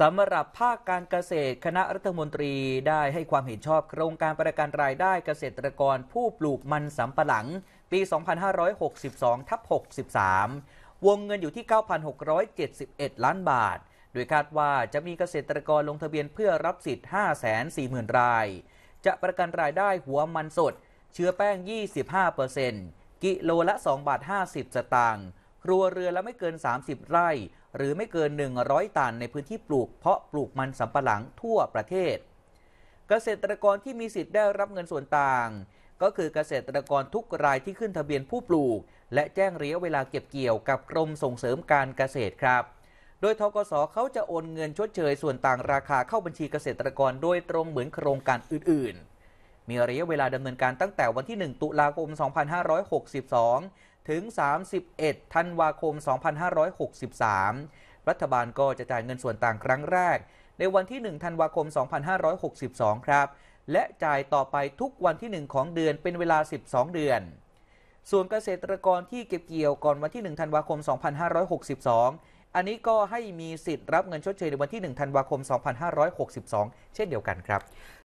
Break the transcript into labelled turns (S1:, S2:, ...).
S1: สำหรับภาคการเกษตรคณะรัฐมนตรีได้ให้ความเห็นชอบโครงการประกันรายได้เกษตรกรผู้ปลูกมันสำปะหลัง ปี 2562 ทับ 63 วงเงินอยู่ที่ 9,671 ล้านบาท โดยคาดว่าจะมีเกษตรกรลงทะเบียนเพื่อรับสิทธิ์ 540,000 ราย จะประกันรายได้หัวมันสด เชื้อแป้ง 25%กิโลละ 2 บาท 50 สตางค์ครัวเรือนละไม่เกิน 30 ไร่ หรือไม่เกิน 100 ตันในพื้นที่ปลูกเพาะปลูกมันสำปะหลังทั่วประเทศ เกษตรกรที่มีสิทธิ์ได้รับเงินส่วนต่าง ก็คือเกษตรกรทุกรายที่ขึ้นทะเบียนผู้ปลูก และแจ้งระยะเวลาเก็บเกี่ยวกับกรมส่งเสริมการเกษตรครับ โดยทกศเขาจะโอนเงินชดเชยส่วนต่างราคาเข้าบัญชีเกษตรกรโดยตรงเหมือนโครงการอื่นๆ มีระยะเวลาดำเนินการตั้งแต่วันที่ 1 ตุลาคม 2562ถึง 31 ธันวาคม 2563 รัฐบาลก็จะจ่ายเงินส่วนต่างครั้งแรก ในวันที่ 1 ธันวาคม 2562 ครับ และจ่ายต่อไปทุกวันที่ 1 ของเดือนเป็นเวลา 12 เดือน ส่วนเกษตรกรที่เก็บเกี่ยวก่อนวันที่ 1 ธันวาคม 2562 อันนี้ก็ให้มีสิทธิ์รับเงินชดเชยในวันที่ 1 ธันวาคม 2562 เช่นเดียวกันครับ